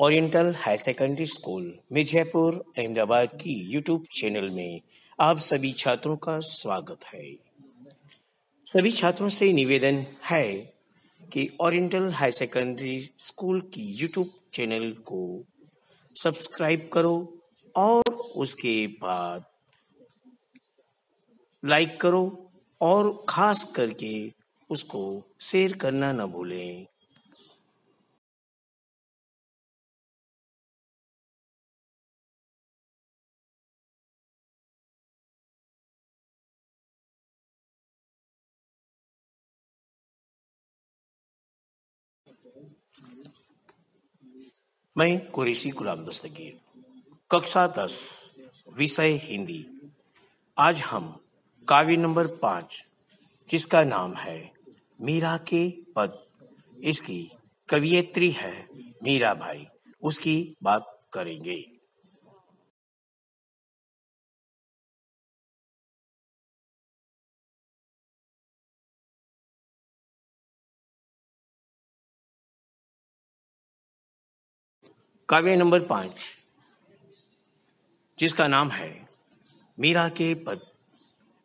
Oriental high secondary school Mirzapur Ahmedabad की YouTube channel में आप सभी छात्रों का स्वागत है सभी छात्रों से निवेदन है कि ओरिएंटल हाई सेकेंडरी स्कूल की यूट्यूब चैनल को सब्सक्राइब करो और उसके बाद लाइक करो और खास करके उसको शेयर करना न भूलें मैं कुरेशी गुलाम दस्तगीर कक्षा दस विषय हिंदी आज हम काव्य नंबर पांच जिसका नाम है मीरा के पद इसकी कवियत्री है मीरा भाई उसकी बात करेंगे काव्य नंबर पांच जिसका नाम है मीरा के पद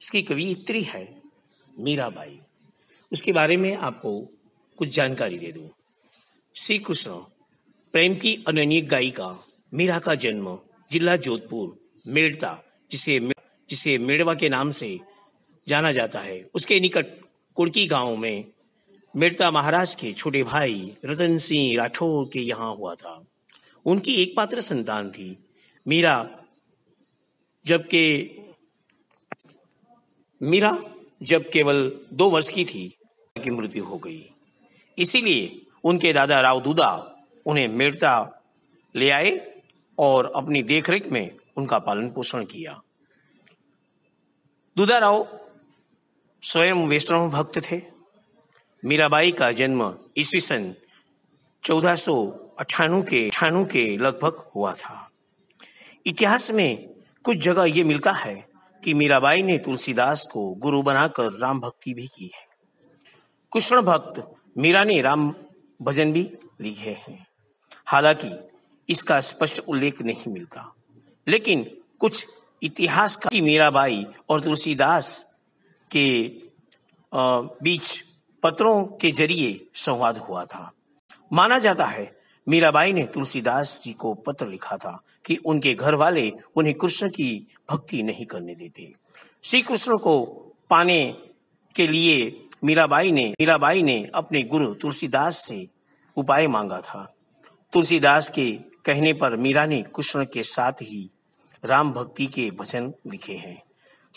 इसकी कवियत्री है मीराबाई उसके बारे में आपको कुछ जानकारी दे दू श्री कृष्ण प्रेम की अनन्य गायिका मीरा का जन्म जिला जोधपुर मेड़ता जिसे जिसे मेड़वा के नाम से जाना जाता है उसके निकट कुड़की गांव में मेड़ता महाराज के छोटे भाई रतन सिंह राठौर के यहाँ हुआ था उनकी एकमात्र संतान थी मीरा जबकि मीरा जब केवल दो वर्ष की थी की मृत्यु हो गई इसीलिए उनके दादा राव दूदा उन्हें मेड़ता ले आए और अपनी देखरेख में उनका पालन पोषण किया राव स्वयं वैष्णव भक्त थे मीराबाई का जन्म ईस्वी सन चौदह अठानु के अठानु के लगभग हुआ था इतिहास में कुछ जगह ये मिलता है कि मीराबाई ने तुलसीदास को गुरु बनाकर राम भक्ति भी की है कृष्ण भक्त मीरा ने राम भजन भी लिखे हैं हालांकि इसका स्पष्ट उल्लेख नहीं मिलता लेकिन कुछ इतिहास का मीराबाई और तुलसीदास के बीच पत्रों के जरिए संवाद हुआ था माना जाता है मीराबाई ने तुलसीदास जी को पत्र लिखा था कि उनके घर वाले उन्हें कृष्ण की भक्ति नहीं करने देते श्री कृष्ण को पाने के लिए मीराबाई ने मीराबाई ने अपने गुरु तुलसीदास से उपाय मांगा था तुलसीदास के कहने पर मीरा ने कृष्ण के साथ ही राम भक्ति के भजन लिखे हैं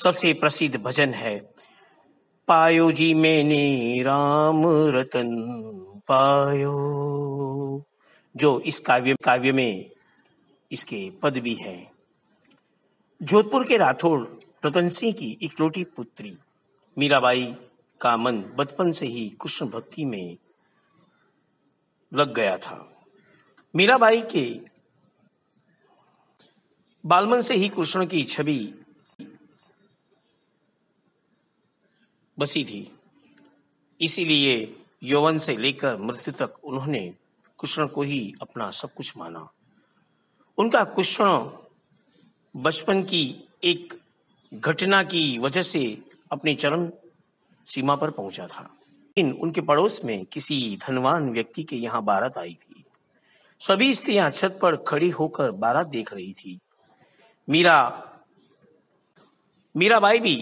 सबसे प्रसिद्ध भजन है पायो जी मैंने राम रतन पायो जो इस काव्य काव्य में इसके पद भी हैं जोधपुर के राठौड़ रतन सिंह की इकलौटी पुत्री मीराबाई का मन बचपन से ही कृष्ण भक्ति में लग गया था मीराबाई के बालमन से ही कृष्ण की छवि बसी थी इसीलिए यौवन से लेकर मृत्यु तक उन्होंने कृष्ण को ही अपना सब कुछ माना उनका कृष्ण बचपन की एक घटना की वजह से अपने चरम सीमा पर पहुंचा था इन उनके पड़ोस में किसी धनवान व्यक्ति के यहाँ बारात आई थी सभी स्त्रियां छत पर खड़ी होकर बारात देख रही थी मीरा मीरा बाई भी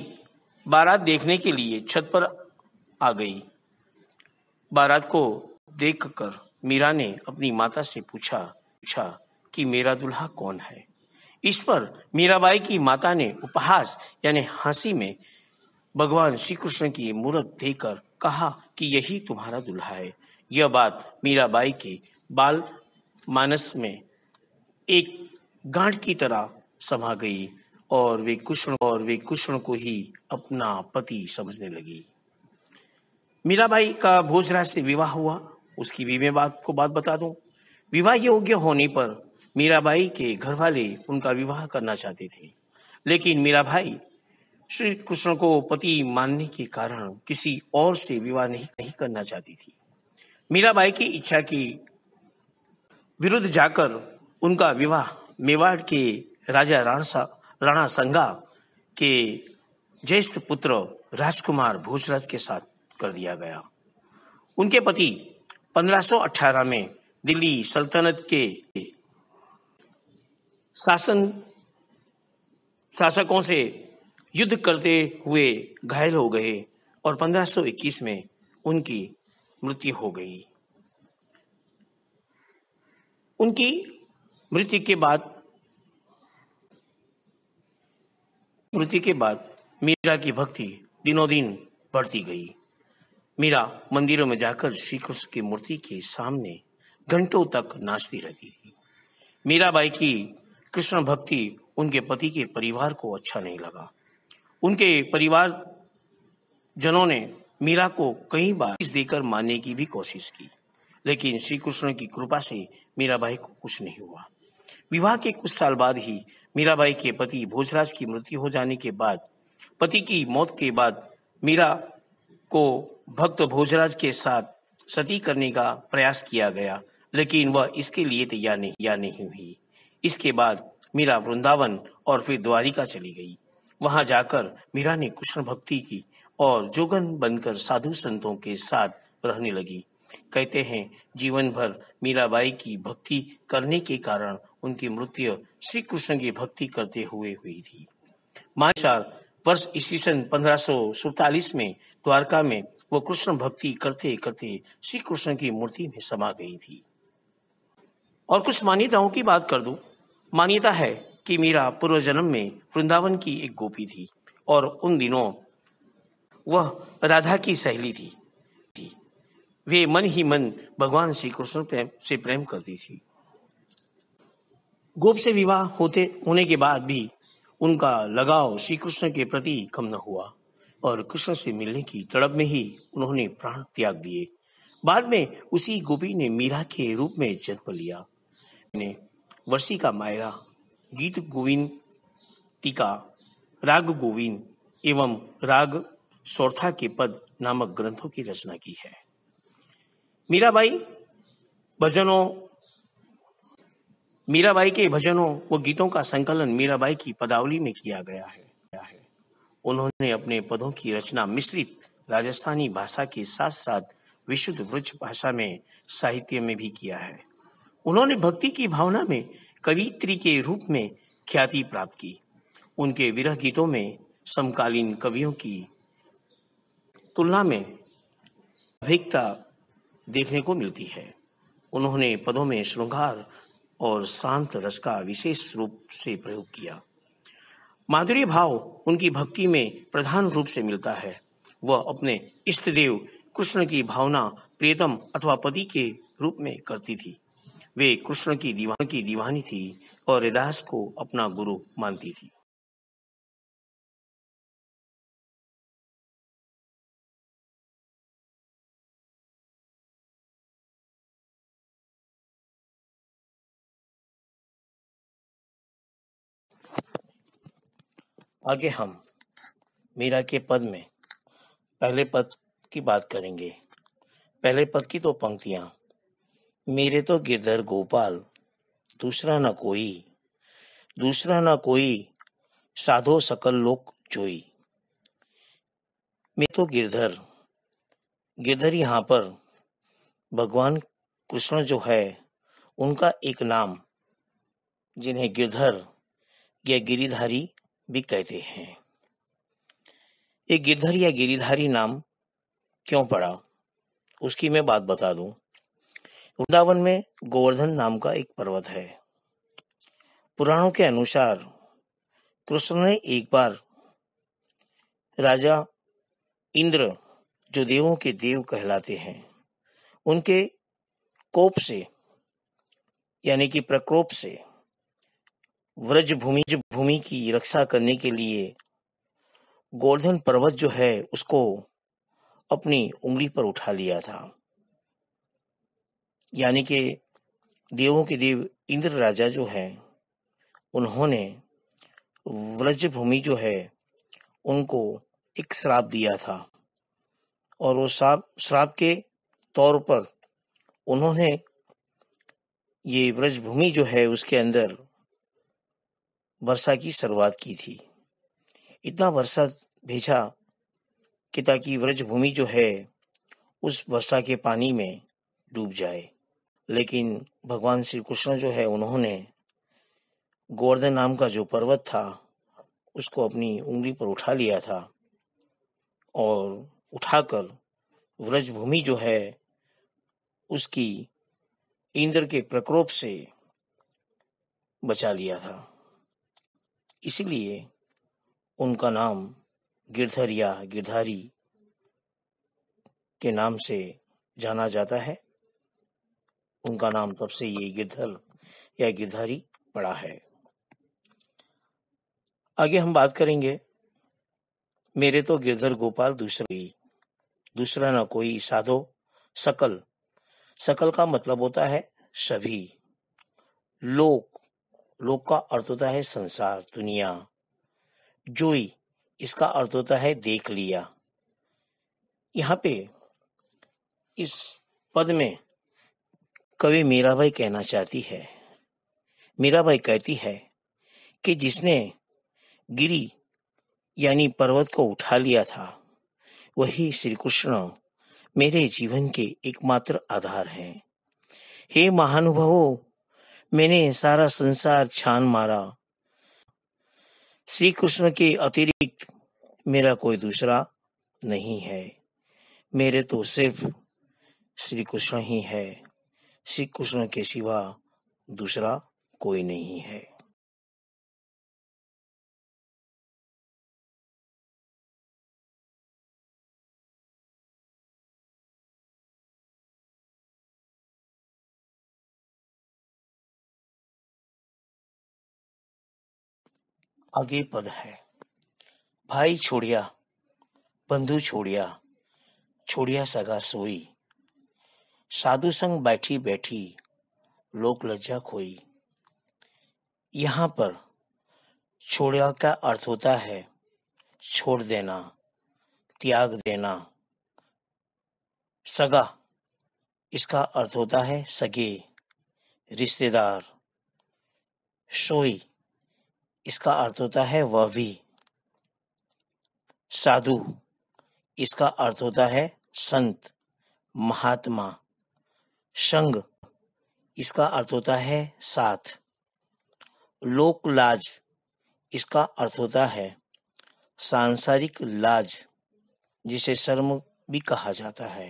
बारात देखने के लिए छत पर आ गई बारात को देखकर मीरा ने अपनी माता से पूछा पूछा कि मेरा दुल्हा कौन है इस पर मीराबाई की माता ने उपहास यानी हंसी में भगवान श्री कृष्ण की मूर्त देकर कहा कि यही तुम्हारा दुल्हा है यह बात मीराबाई के बाल मानस में एक गांठ की तरह समा गई और वे कृष्ण और वे कृष्ण को ही अपना पति समझने लगी मीराबाई का भोजराज से विवाह हुआ उसकी भी मैं बात को बात बता दूं विवाह योग्य होने पर मीराबाई के घर वाले उनका विवाह करना चाहते थे लेकिन मेरा भाई श्री कृष्ण को पति मानने के कारण किसी और से विवाह नहीं नहीं करना चाहती थी मीराबाई की इच्छा की विरुद्ध जाकर उनका विवाह मेवाड़ के राजा राणा राणा संगा के ज्येष्ठ पुत्र राजकुमार भोजराज के साथ कर दिया गया उनके पति 1518 में दिल्ली सल्तनत के शासन शासकों से युद्ध करते हुए घायल हो गए और 1521 में उनकी मृत्यु हो गई उनकी मृत्यु के बाद मृत्यु के बाद मीरा की भक्ति दिनों दिन बढ़ती गई मीरा मंदिरों में जाकर श्री कृष्ण की मूर्ति के सामने घंटों तक नाचती रहती थी मीराबाई की कृष्ण भक्ति उनके पति के परिवार को अच्छा नहीं लगा उनके परिवार जनों ने मीरा को कई बार इस देकर मानने की भी कोशिश की लेकिन श्री कृष्ण की कृपा से मीराबाई को कुछ नहीं हुआ विवाह के कुछ साल बाद ही मीराबाई के पति भोजराज की मृत्यु हो जाने के बाद पति की मौत के बाद मीरा को भक्त भोजराज के साथ सती करने का प्रयास किया गया लेकिन वह इसके लिए तैयार नहीं या नहीं हुई इसके बाद मीरा वृंदावन और फिर द्वारिका चली गई वहां जाकर मीरा ने कृष्ण भक्ति की और जोगन बनकर साधु संतों के साथ रहने लगी कहते हैं जीवन भर मीराबाई की भक्ति करने के कारण उनकी मृत्यु श्री कृष्ण की भक्ति करते हुए हुई थी मानसार वर्ष ईस्वी सन पंद्रह में द्वारका में वह कृष्ण भक्ति करते करते श्री कृष्ण की मूर्ति में समा गई थी और कुछ मान्यताओं की बात कर दू मान्यता है कि मीरा पूर्व जन्म में वृंदावन की एक गोपी थी और उन दिनों वह राधा की सहेली थी, थी। वे मन ही मन भगवान श्री कृष्ण प्रेम से प्रेम करती थी गोप से विवाह होते होने के बाद भी उनका लगाव श्री कृष्ण के प्रति कम न हुआ और कृष्ण से मिलने की तड़प में ही उन्होंने प्राण त्याग दिए बाद में उसी गोपी ने मीरा के रूप में जन्म लिया ने वर्षी का मायरा गीत गोविंद टीका राग गोविंद एवं राग सौर्था के पद नामक ग्रंथों की रचना की है मीराबाई भजनों मीराबाई के भजनों व गीतों का संकलन मीराबाई की पदावली में किया गया है उन्होंने अपने पदों की रचना मिश्रित राजस्थानी भाषा के साथ साथ विशुद्ध वृक्ष भाषा में साहित्य में भी किया है उन्होंने भक्ति की भावना में कवित्री के रूप में ख्याति प्राप्त की उनके विरह गीतों में समकालीन कवियों की तुलना में अधिकता देखने को मिलती है उन्होंने पदों में श्रृंगार और शांत रस का विशेष रूप से प्रयोग किया माधुरी भाव उनकी भक्ति में प्रधान रूप से मिलता है वह अपने इष्ट देव कृष्ण की भावना प्रियतम अथवा पति के रूप में करती थी वे कृष्ण की दीवान की दीवानी थी और रिदास को अपना गुरु मानती थी आगे हम मीरा के पद में पहले पद की बात करेंगे पहले पद की दो तो पंक्तियां मेरे तो गिरधर गोपाल दूसरा न कोई दूसरा न कोई साधो सकल लोक जोई मेरे तो गिरधर गिरधर यहां पर भगवान कृष्ण जो है उनका एक नाम जिन्हें गिरधर या गिरिधारी भी कहते हैं एक गिरधर या गिरिधारी नाम क्यों पड़ा उसकी मैं बात बता दूं वृंदावन में गोवर्धन नाम का एक पर्वत है पुराणों के अनुसार कृष्ण ने एक बार राजा इंद्र जो देवों के देव कहलाते हैं उनके कोप से यानी कि प्रकोप से व्रज भूमि भूमि की रक्षा करने के लिए गोवर्धन पर्वत जो है उसको अपनी उंगली पर उठा लिया था यानी कि देवों के देव इंद्र राजा जो है उन्होंने व्रज भूमि जो है उनको एक श्राप दिया था और वो श्राप श्राप के तौर पर उन्होंने ये व्रज भूमि जो है उसके अंदर वर्षा की शुरुआत की थी इतना वर्षा भेजा कि ताकि व्रज भूमि जो है उस वर्षा के पानी में डूब जाए लेकिन भगवान श्री कृष्ण जो है उन्होंने गोवर्धन नाम का जो पर्वत था उसको अपनी उंगली पर उठा लिया था और उठाकर व्रज भूमि जो है उसकी इंद्र के प्रकोप से बचा लिया था इसलिए उनका नाम गिरधर या गिरधारी के नाम से जाना जाता है उनका नाम तब से ये गिरधर या गिरधारी पड़ा है आगे हम बात करेंगे मेरे तो गिरधर गोपाल दूसरे दूसरा ना कोई साधो सकल सकल का मतलब होता है सभी लोक लोक का अर्थ होता है संसार दुनिया जोई इसका अर्थ होता है देख लिया यहाँ पे इस पद में कवि मीराबाई कहना चाहती है मीराबाई कहती है कि जिसने गिरी यानी पर्वत को उठा लिया था वही श्री कृष्ण मेरे जीवन के एकमात्र आधार हैं हे महानुभावों मैंने सारा संसार छान मारा श्री कृष्ण के अतिरिक्त मेरा कोई दूसरा नहीं है मेरे तो सिर्फ श्री कृष्ण ही है श्री कृष्ण के सिवा दूसरा कोई नहीं है आगे पद है भाई छोड़िया बंधु छोड़िया छोड़िया सगा सोई साधु संग बैठी बैठी लोक लज्जा खोई यहां पर छोड़िया का अर्थ होता है छोड़ देना त्याग देना सगा इसका अर्थ होता है सगे रिश्तेदार सोई इसका अर्थ होता है वह भी साधु इसका अर्थ होता है संत महात्मा संग इसका अर्थ होता है साथ लोकलाज इसका अर्थ होता है सांसारिक लाज जिसे शर्म भी कहा जाता है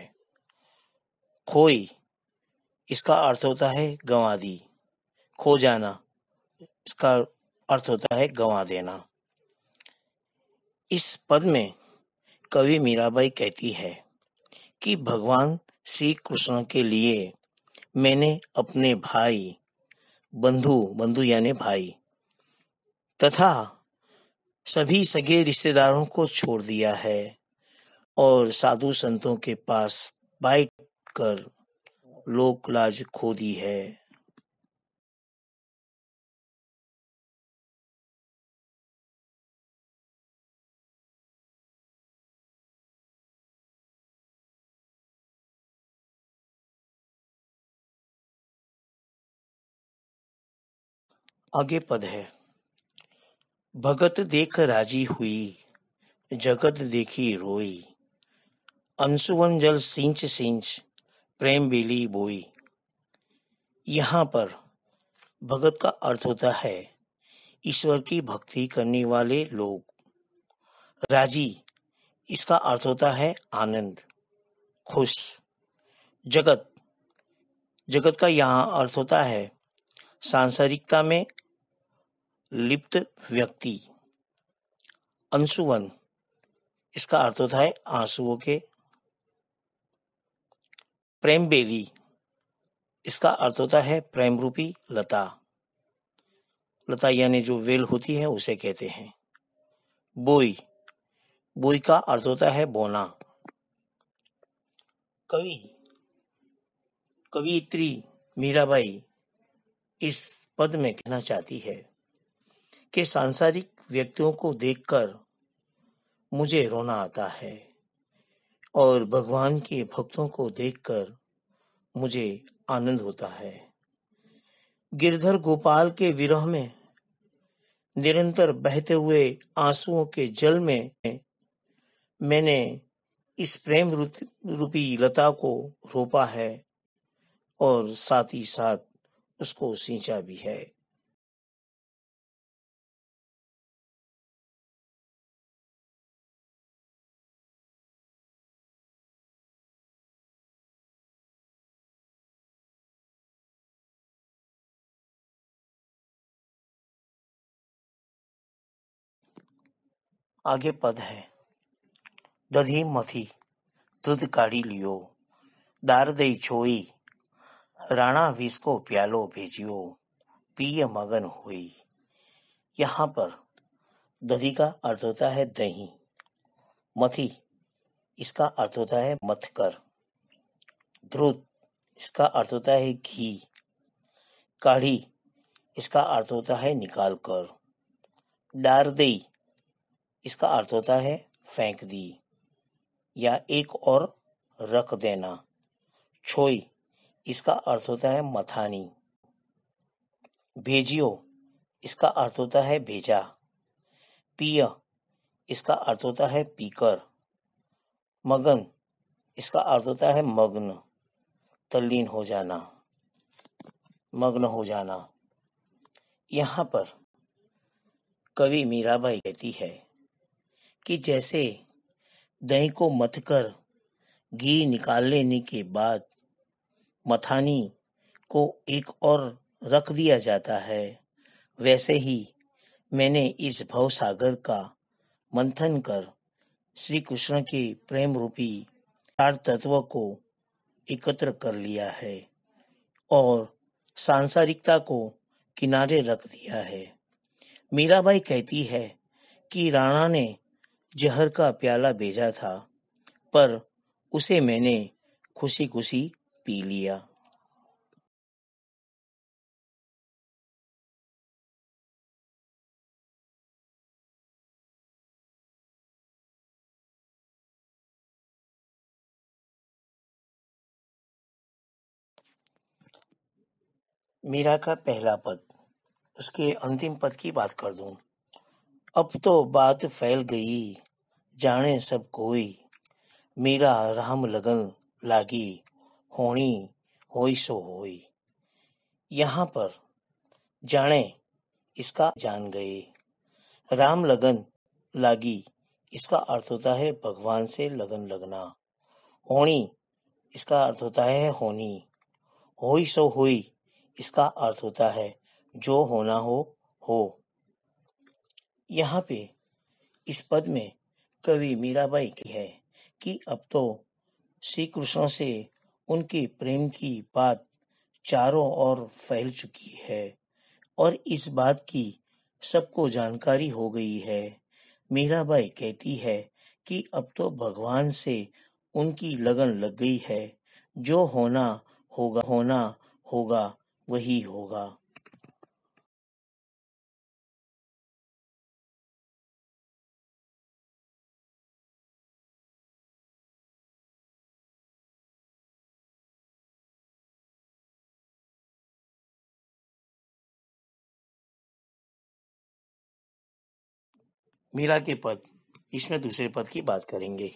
खोई इसका अर्थ होता है गवादी खो जाना इसका अर्थ होता है गंवा देना इस पद में कवि मीराबाई कहती है कि भगवान श्री कृष्ण के लिए मैंने अपने भाई बंधु बंधु यानी भाई तथा सभी सगे रिश्तेदारों को छोड़ दिया है और साधु संतों के पास बैठ कर लोक लाज खो दी है आगे पद है भगत देख राजी हुई जगत देखी रोई अंशुवन जल सिंच सिंच प्रेम बेली बोई यहाँ पर भगत का अर्थ होता है ईश्वर की भक्ति करने वाले लोग राजी इसका अर्थ होता है आनंद खुश जगत जगत का यहाँ अर्थ होता है सांसारिकता में लिप्त व्यक्ति अंशुवन इसका अर्थ होता है आंसुओं के प्रेम बेली इसका अर्थ होता है प्रेम रूपी लता लता यानी जो वेल होती है उसे कहते हैं बोई बोई का अर्थ होता है बोना कवि कवित्री मीराबाई इस पद में कहना चाहती है के सांसारिक व्यक्तियों को देखकर मुझे रोना आता है और भगवान के भक्तों को देखकर मुझे आनंद होता है गिरधर गोपाल के विरह में निरंतर बहते हुए आंसुओं के जल में मैंने इस प्रेम रूपी लता को रोपा है और साथ ही साथ उसको सींचा भी है आगे पद है दधी मथी दूध काढ़ी लियो दार દઈ જોઈ राणा વિસ્કો प्यालो भेजियो पिय मगन हुई यहाँ पर दधी का अर्थ होता है दही मथी इसका अर्थ होता है मथकर ध्रुत इसका अर्थ होता है घी काढ़ी इसका अर्थ होता है निकाल कर डार दई इसका अर्थ होता है फेंक दी या एक और रख देना छोई इसका अर्थ होता है मथानी भेजियो इसका अर्थ होता है भेजा पिय इसका अर्थ होता है पीकर मगन इसका अर्थ होता है मग्न तल्लीन हो जाना मग्न हो जाना यहाँ पर कवि मीराबाई कहती है कि जैसे दही को मथकर घी निकाल लेने के बाद मथानी को एक और रख दिया जाता है वैसे ही मैंने इस भवसागर का मंथन कर श्री कृष्ण के प्रेम रूपी चार तत्व को एकत्र कर लिया है और सांसारिकता को किनारे रख दिया है मीराबाई कहती है कि राणा ने जहर का प्याला भेजा था पर उसे मैंने खुशी खुशी पी लिया मीरा का पहला पद उसके अंतिम पद की बात कर दूं अब तो बात फैल गई जाने सब कोई मेरा राम लगन लागी होनी होई सो होई यहाँ पर जाने इसका जान गए राम लगन लागी इसका अर्थ होता है भगवान से लगन लगना होनी इसका अर्थ होता है होनी होई सो हुई इसका अर्थ होता है जो होना हो हो यहाँ पे इस पद में कवि मीराबाई की है कि अब तो श्री कृष्ण से उनके प्रेम की बात चारों ओर फैल चुकी है और इस बात की सबको जानकारी हो गई है मीराबाई कहती है कि अब तो भगवान से उनकी लगन लग गई है जो होना होगा होना होगा वही होगा मीरा के पद इसमें दूसरे पद की बात करेंगे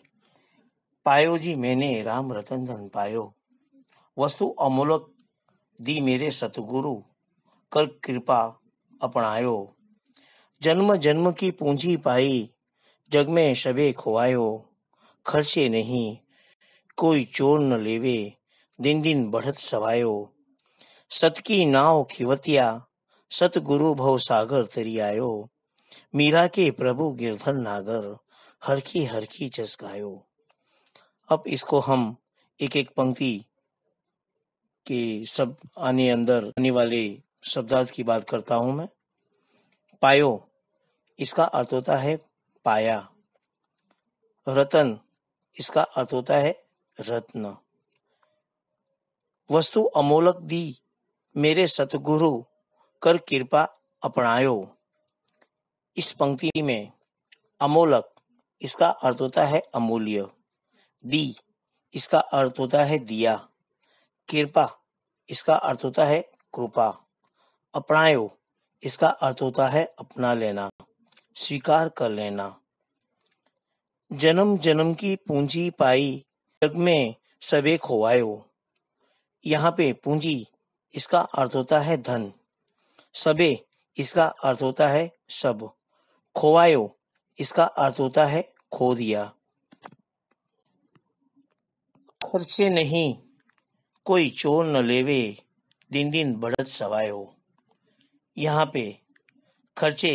पायो जी मैंने राम रतन धन पायो वस्तु अमूलक दी मेरे सतगुरु कर कृपा अपनायो जन्म जन्म की पूंजी पाई जग में शबे खोआयो खर्चे नहीं कोई चोर न लेवे दिन दिन बढ़त सवायो सत की नाव खिवतिया सतगुरु भव सागर तरी आयो मीरा के प्रभु गिरधर नागर हरखी हरखी चसकायो अब इसको हम एक एक पंक्ति के सब आने अंदर आने वाले शब्दार्थ की बात करता हूं मैं पायो इसका अर्थ होता है पाया रतन इसका अर्थ होता है रत्न वस्तु अमोलक दी मेरे सतगुरु कर कृपा अपनायो इस पंक्ति में अमोलक इसका अर्थ होता है अमूल्य दी इसका अर्थ होता है दिया कृपा इसका अर्थ होता है कृपा अपनायो इसका अर्थ होता है अपना लेना स्वीकार कर लेना जन्म जन्म की पूंजी पाई जग में सबे खोवायो यहाँ पे पूंजी इसका अर्थ होता है धन सबे इसका अर्थ होता है सब खोवायो इसका अर्थ होता है खो दिया खर्चे नहीं कोई चोर न लेवे दिन दिन बढ़त सवायो यहाँ पे खर्चे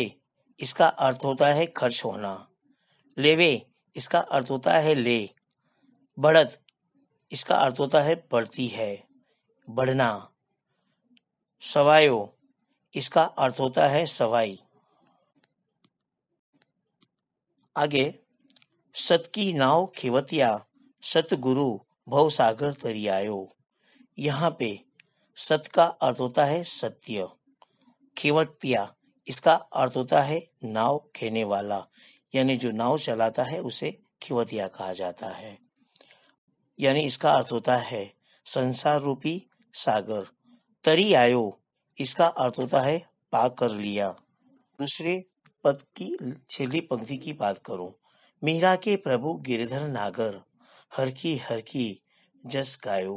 इसका अर्थ होता है खर्च होना लेवे इसका अर्थ होता है ले बढ़त इसका अर्थ होता है बढ़ती है बढ़ना सवायो इसका अर्थ होता है सवाई आगे सत की नाव खेवतिया सतगुरु सागर दरियायो यहाँ पे सत का अर्थ होता है सत्य खेवतिया इसका अर्थ होता है नाव खेने वाला यानी जो नाव चलाता है उसे खिवतिया कहा जाता है यानी इसका अर्थ होता है संसार रूपी सागर तरी आयो इसका अर्थ होता है पा कर लिया दूसरे पद की छेली पंक्ति की बात करूं मीरा के प्रभु गिरिधर नागर हर की हर की जस गायो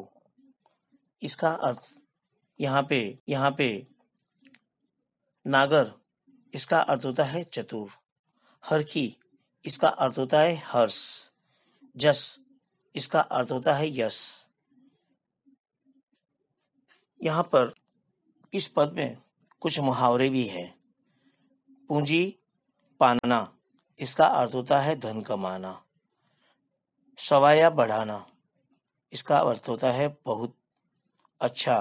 इसका अर्थ यहाँ पे यहाँ पे नागर इसका अर्थ होता है चतुर हर की इसका अर्थ होता है हर्ष जस इसका अर्थ होता है यश यहाँ पर इस पद में कुछ मुहावरे भी हैं पूंजी पाना इसका अर्थ होता है धन कमाना सवाया बढ़ाना इसका अर्थ होता है बहुत अच्छा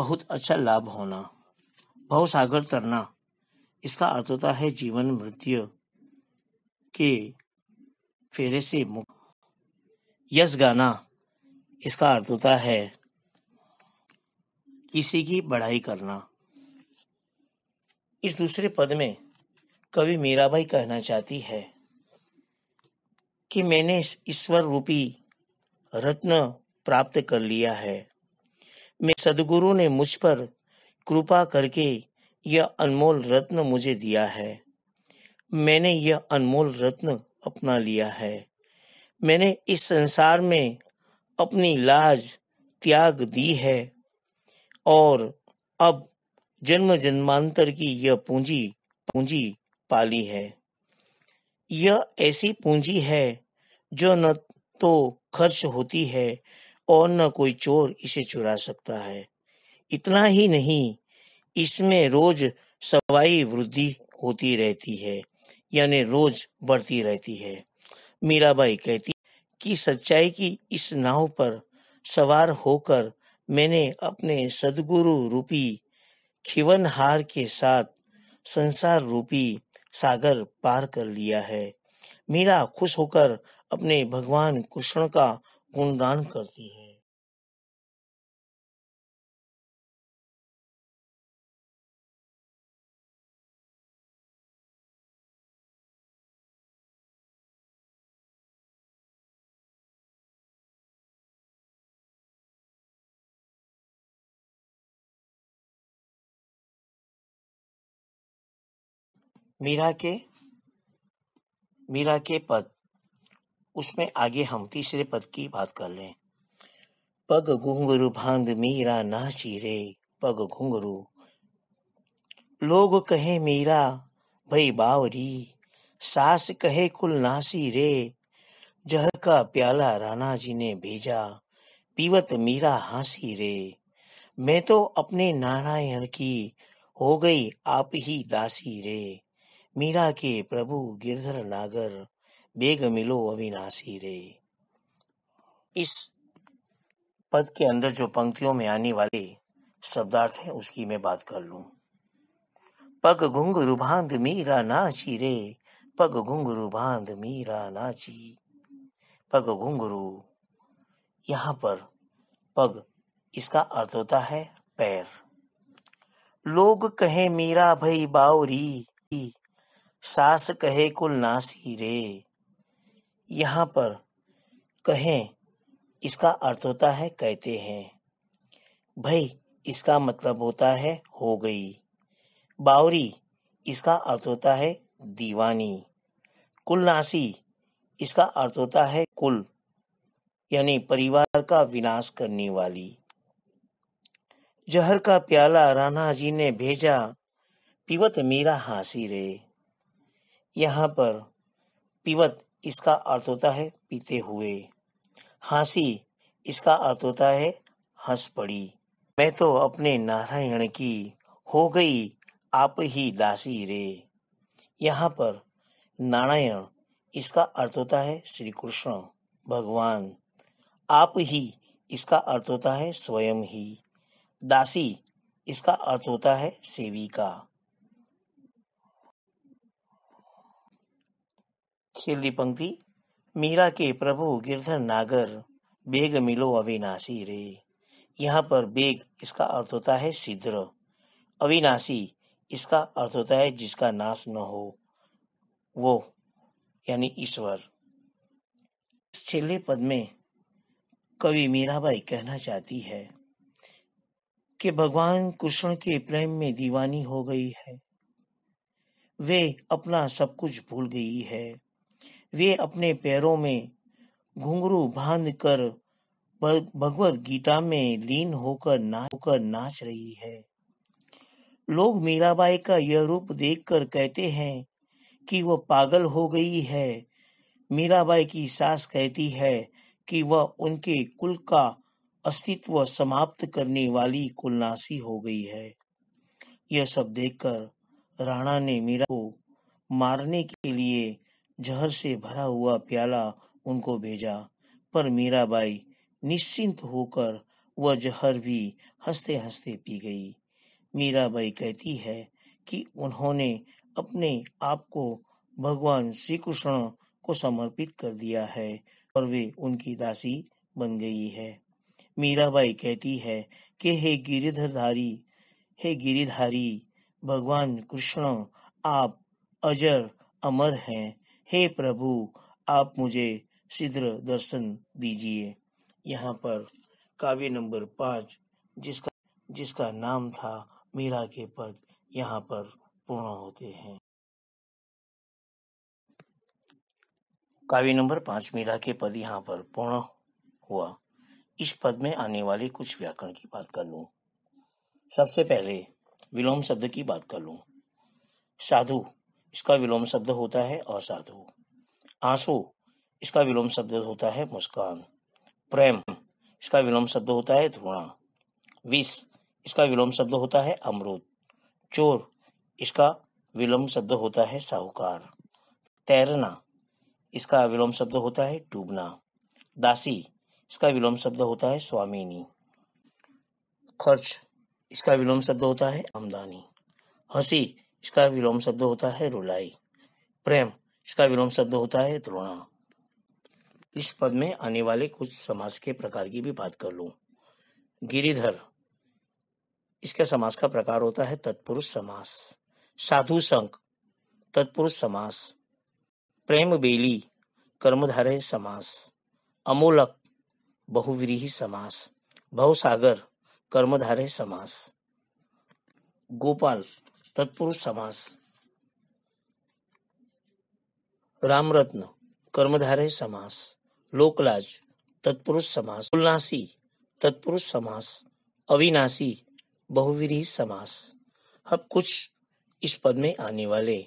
बहुत अच्छा लाभ होना बहुत सागर तरना इसका अर्थ होता है जीवन मृत्यु के फेरे से मुक्त यश गाना इसका अर्थ होता है किसी की बढ़ाई करना इस दूसरे पद में कवि मीराबाई कहना चाहती है कि मैंने ईश्वर रूपी रत्न प्राप्त कर लिया है मैं सदगुरु ने मुझ पर कृपा करके यह अनमोल रत्न मुझे दिया है मैंने यह अनमोल रत्न अपना लिया है मैंने इस संसार में अपनी लाज त्याग दी है और अब जन्म जन्मांतर की यह पूंजी पूंजी पाली है यह ऐसी पूंजी है जो न तो खर्च होती है और न कोई चोर इसे चुरा सकता है इतना ही नहीं इसमें रोज सवाई वृद्धि होती रहती है यानी रोज बढ़ती रहती है मीराबाई कहती कि सच्चाई की इस नाव पर सवार होकर मैंने अपने सदगुरु रूपी खिवन हार के साथ संसार रूपी सागर पार कर लिया है मीरा खुश होकर अपने भगवान कृष्ण का गुणगान करती है मीरा के मीरा के पद, उसमें आगे हम तीसरे पद की बात कर लें पग घुंघरू भांग मीरा नाची रे पग घुंघरू लोग कहे मीरा भई बावरी सास कहे कुल नासी रे जहर का प्याला राणा जी ने भेजा पीवत मीरा हासी रे मैं तो अपने नारायण की हो गई आप ही दासी रे मीरा के प्रभु गिरधर नागर बेग मिलो अविनाशी रे इस पद के अंदर जो पंक्तियों में आने वाले शब्दार्थ हैं उसकी मैं बात कर लू पग घुंग रुभांग मीरा नाची रे पग घुंग रुभांग मीरा नाची पग घुंगरू यहाँ पर पग इसका अर्थ होता है पैर लोग कहे मीरा भई बावरी सास कहे कुल नासी रे यहाँ पर कहें इसका अर्थ होता है कहते हैं भाई इसका मतलब होता है हो गई बावरी इसका अर्थ होता है दीवानी कुल नासी इसका अर्थ होता है कुल यानी परिवार का विनाश करने वाली जहर का प्याला राणा जी ने भेजा पिवत मेरा हासी रे यहाँ पर पिबत इसका अर्थ होता है पीते हुए हंसी इसका अर्थ होता है हंस पड़ी मैं तो अपने नारायण की हो गई आप ही दासी रे यहाँ पर नारायण इसका अर्थ होता है श्री कृष्ण भगवान आप ही इसका अर्थ होता है स्वयं ही दासी इसका अर्थ होता है सेविका खेली पंक्ति मीरा के प्रभु गिरधर नागर बेग मिलो अविनाशी रे यहाँ पर बेग इसका अर्थ होता है सिद्र अविनाशी इसका अर्थ होता है जिसका नाश न हो वो यानी ईश्वर छेले पद में कवि मीराबाई कहना चाहती है कि भगवान कृष्ण के प्रेम में दीवानी हो गई है वे अपना सब कुछ भूल गई है वे अपने पैरों में घुंघरू बांध कर भगवत गीता में लीन होकर नाच होकर नाच रही है लोग मीराबाई का यह रूप देखकर कहते हैं कि वह पागल हो गई है मीराबाई की सास कहती है कि वह उनके कुल का अस्तित्व समाप्त करने वाली कुलनासी हो गई है यह सब देखकर राणा ने मीरा को मारने के लिए जहर से भरा हुआ प्याला उनको भेजा पर मीराबाई निश्चिंत होकर वह जहर भी हंसते हंसते पी गई मीराबाई कहती है कि उन्होंने अपने आप को भगवान श्री कृष्ण को समर्पित कर दिया है और वे उनकी दासी बन गई है मीराबाई कहती है कि हे गिरिधरधारी हे गिरिधारी भगवान कृष्ण आप अजर अमर हैं हे प्रभु आप मुझे शीघ्र दर्शन दीजिए यहाँ पर काव्य नंबर पांच जिसका जिसका नाम था मीरा के पद यहाँ पर पूर्ण होते हैं काव्य नंबर पांच मीरा के पद यहाँ पर पूर्ण हुआ इस पद में आने वाले कुछ व्याकरण की बात कर लू सबसे पहले विलोम शब्द की बात कर लू साधु इसका विलोम शब्द होता है असाधु आंसू इसका विलोम शब्द होता है मुस्कान प्रेम इसका विलोम शब्द होता है ध्रुणा विष इसका विलोम शब्द होता है अमृत चोर इसका विलोम शब्द होता है साहूकार तैरना इसका विलोम शब्द होता है डूबना दासी इसका विलोम शब्द होता है स्वामिनी खर्च इसका विलोम शब्द होता है आमदानी हंसी इसका विलोम शब्द होता है रुलाई प्रेम इसका विलोम शब्द होता है द्रोणा इस पद में आने वाले कुछ समास के प्रकार की भी बात कर लू गिरिधर इसके समास का प्रकार होता है तत्पुरुष समास साधु संक तत्पुरुष समास प्रेम बेली कर्मधारे समास अमूलक बहुव्रीही समास बहुसागर कर्मधारे समास गोपाल तत्पुरुष समास रामरत्न कर्मधारय समास लोकलाज तत्पुरुष समास उल्लासी तत्पुरुष समास अविनाशी बहुविरी समास अब कुछ इस पद में आने वाले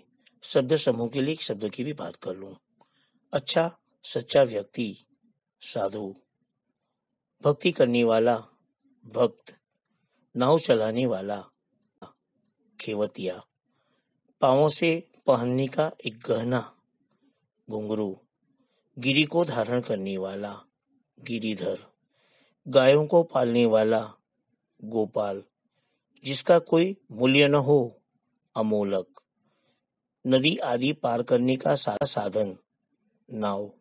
शब्द समूह के लिए एक शब्द की भी बात कर लू अच्छा सच्चा व्यक्ति साधु भक्ति करने वाला भक्त नाव चलाने वाला खेवतिया पाओ से पहनने का एक गहना घुंगरू गिरी को धारण करने वाला गिरीधर गायों को पालने वाला गोपाल जिसका कोई मूल्य न हो अमोलक नदी आदि पार करने का साधन नाव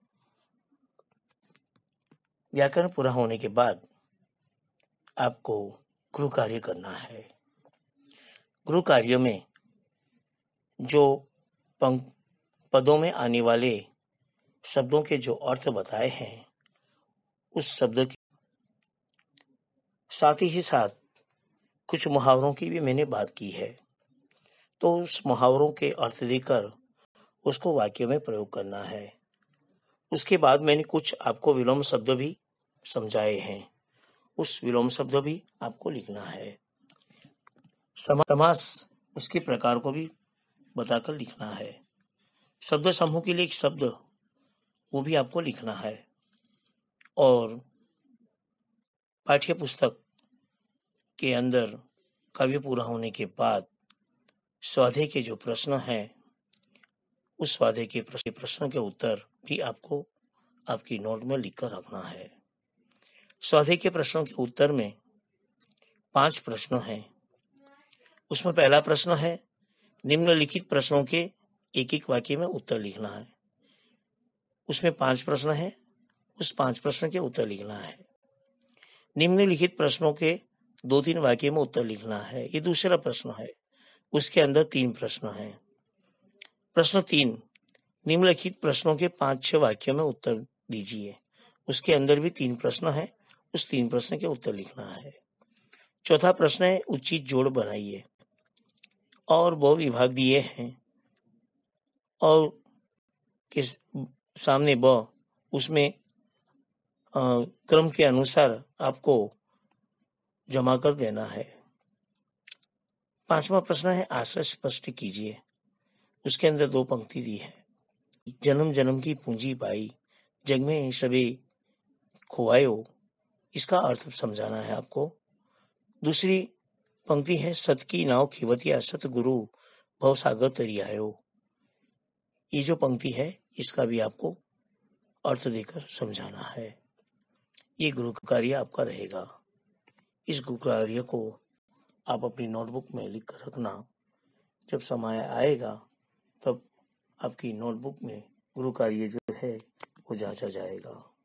व्याकरण पूरा होने के बाद आपको गृह कार्य करना है गुरु कार्यों में जो पदों में आने वाले शब्दों के जो अर्थ बताए हैं उस शब्द के साथ ही साथ कुछ मुहावरों की भी मैंने बात की है तो उस मुहावरों के अर्थ देकर उसको वाक्य में प्रयोग करना है उसके बाद मैंने कुछ आपको विलोम शब्द भी समझाए हैं उस विलोम शब्द भी आपको लिखना है समास उसके प्रकार को भी बताकर लिखना है शब्द समूह के लिए एक शब्द वो भी आपको लिखना है और पाठ्य पुस्तक के अंदर काव्य पूरा होने के बाद स्वाधे के जो प्रश्न हैं उस स्वाधे के प्रश्न के उत्तर भी आपको आपकी नोट में लिखकर रखना है स्वाधे के प्रश्नों के उत्तर में पांच प्रश्न हैं उसमें पहला प्रश्न है निम्नलिखित प्रश्नों के एक एक वाक्य में उत्तर लिखना है उसमें पांच प्रश्न है उस पांच प्रश्न के उत्तर लिखना है निम्नलिखित प्रश्नों के दो तीन वाक्य में उत्तर लिखना है ये दूसरा प्रश्न है उसके अंदर तीन प्रश्न है प्रश्न तीन निम्नलिखित प्रश्नों के पांच छह वाक्यों में उत्तर दीजिए उसके अंदर भी तीन प्रश्न है उस तीन प्रश्न के उत्तर लिखना है चौथा प्रश्न है उचित जोड़ बनाइए और बहु विभाग दिए हैं और किस सामने ब उसमें क्रम के अनुसार आपको जमा कर देना है पांचवा प्रश्न है आश्रय स्पष्ट कीजिए उसके अंदर दो पंक्ति दी है जन्म जन्म की पूंजी पाई जग में सभी खोआयो इसका अर्थ समझाना है आपको दूसरी पंक्ति है सत की नाव खिवतिया सागर तरी आयो ये जो पंक्ति है इसका भी आपको अर्थ देकर समझाना है ये गुरु कार्य आपका रहेगा इस गुरु कार्य को आप अपनी नोटबुक में लिख कर रखना जब समय आएगा तब आपकी नोटबुक में गुरु कार्य जो है वो जांचा जाएगा